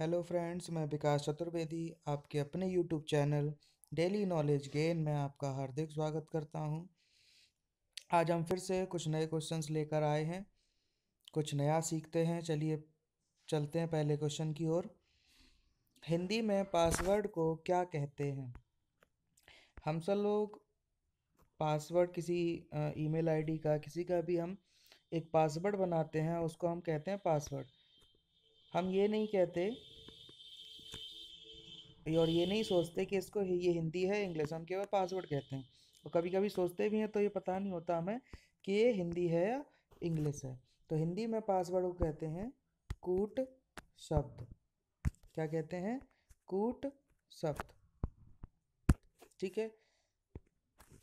hello friends मैं विकास चतुर्वेदी आपके अपने YouTube channel daily knowledge gain में आपका हार्दिक स्वागत करता हूं आज हम फिर से कुछ नए क्वेश्चंस लेकर आए हैं कुछ नया सीखते हैं चलिए चलते हैं पहले क्वेश्चन की ओर हिंदी में पासवर्ड को क्या कहते हैं हम सब लोग पासवर्ड किसी ईमेल आईडी का किसी का भी हम एक पासवर्ड बनाते हैं उसको हम कहते हैं पासवर्ड हम ये नहीं कहते और ये नहीं सोचते कि इसको ये हिंदी है इंग्लिश हम केवल पासवर्ड कहते हैं और कभी कभी सोचते भी हैं तो ये पता नहीं होता हमें कि ये हिंदी है या इंग्लिश है तो हिंदी में पासवर्ड को कहते हैं कूट शब्द क्या कहते हैं कूट शब्द ठीक है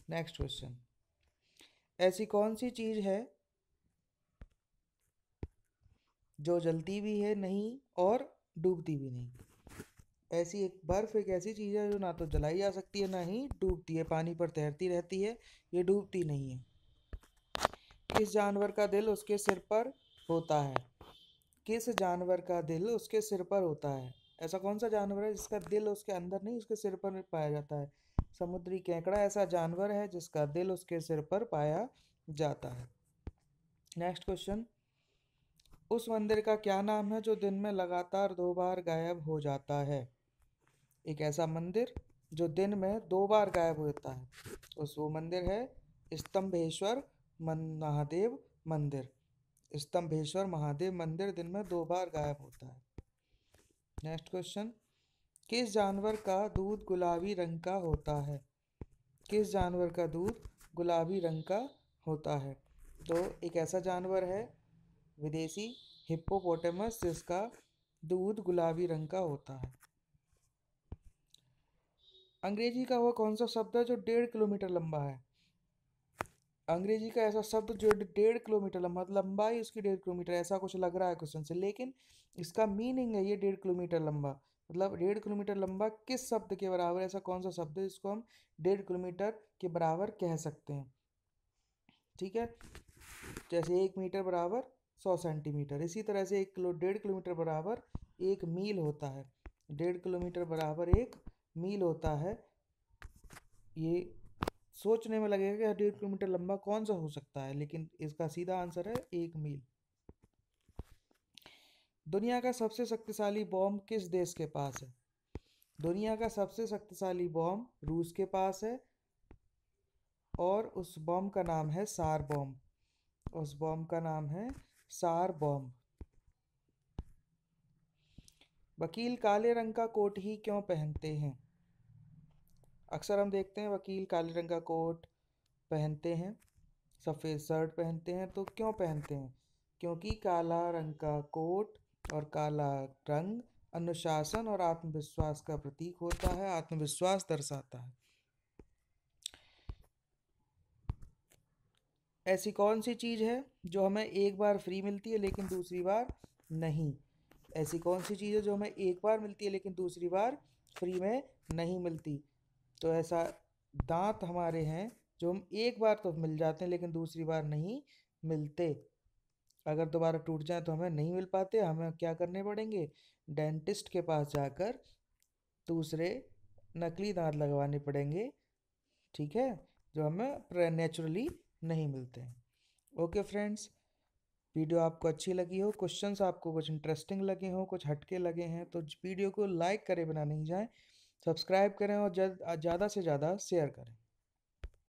नेक्स्ट क्वेश्चन ऐसी कौन सी चीज़ है जो जलती भी है नहीं और डूबती भी नहीं ऐसी एक बर्फ़ एक ऐसी चीज़ है जो ना तो जलाई जा सकती है ना ही डूबती है पानी पर तैरती रहती है ये डूबती नहीं है किस जानवर का दिल उसके सिर पर होता है किस जानवर का दिल उसके सिर पर होता है ऐसा कौन सा जानवर है जिसका दिल उसके अंदर नहीं उसके सिर पर पाया जाता है समुद्री केकड़ा ऐसा जानवर है जिसका दिल उसके सिर पर पाया जाता है नेक्स्ट क्वेश्चन उस मंदिर का क्या नाम है जो दिन में लगातार दो बार गायब हो जाता है एक ऐसा मंदिर जो दिन में दो बार गायब होता है उस वो मंदिर है स्तंभेश्वर मन महादेव मंदिर स्तंभेश्वर महादेव मंदिर दिन में दो बार गायब होता है नेक्स्ट क्वेश्चन किस जानवर का दूध गुलाबी रंग का होता है किस जानवर का दूध गुलाबी रंग का होता है तो एक ऐसा जानवर है विदेशी हिप्पोपोटेमस जिसका दूध गुलाबी रंग का होता है अंग्रेजी का वो कौन सा शब्द है जो डेढ़ किलोमीटर लंबा है अंग्रेजी का ऐसा शब्द जो डेढ़ किलोमीटर लंबा मतलब लंबाई उसकी डेढ़ किलोमीटर ऐसा कुछ लग रहा है क्वेश्चन से लेकिन इसका मीनिंग है ये डेढ़ किलोमीटर लंबा मतलब डेढ़ किलोमीटर लंबा किस शब्द के बराबर ऐसा कौन सा शब्द है जिसको हम डेढ़ किलोमीटर के बराबर कह सकते हैं ठीक है जैसे एक मीटर बराबर सौ सेंटीमीटर इसी तरह से एक किलो डेढ़ किलोमीटर बराबर एक मील होता है डेढ़ किलोमीटर बराबर एक मील होता है ये सोचने में लगेगा कि डेढ़ किलोमीटर लंबा कौन सा हो सकता है लेकिन इसका सीधा आंसर है एक मील दुनिया का सबसे शक्तिशाली बॉम्ब किस देश के पास है दुनिया का सबसे शक्तिशाली बॉम्ब रूस के पास है और उस बॉम्ब का नाम है सार बॉम्ब उस बॉम्ब का नाम है सार बॉम्ब वकील काले रंग का कोट ही क्यों पहनते हैं अक्सर हम देखते हैं वकील काले रंग का कोट पहनते हैं सफ़ेद शर्ट पहनते हैं तो क्यों पहनते हैं क्योंकि काला रंग का कोट और काला रंग अनुशासन और आत्मविश्वास का प्रतीक होता है आत्मविश्वास दर्शाता है ऐसी कौन सी चीज़ है जो हमें एक बार फ्री मिलती है लेकिन दूसरी बार नहीं ऐसी कौन सी चीज़ है जो हमें एक बार मिलती है लेकिन दूसरी बार फ्री में नहीं मिलती तो ऐसा दांत हमारे हैं जो हम एक बार तो मिल जाते हैं लेकिन दूसरी बार नहीं मिलते अगर दोबारा टूट जाए तो हमें नहीं मिल पाते हमें क्या करने पड़ेंगे डेंटिस्ट के पास जाकर दूसरे नकली दांत लगवाने पड़ेंगे ठीक है जो हमें नेचुरली नहीं मिलते हैं ओके फ्रेंड्स वीडियो आपको अच्छी लगी हो क्वेश्चंस आपको कुछ इंटरेस्टिंग लगे हो कुछ हटके लगे हैं तो वीडियो को लाइक करें बना नहीं जाएँ सब्सक्राइब करें और ज़्यादा से ज़्यादा शेयर करें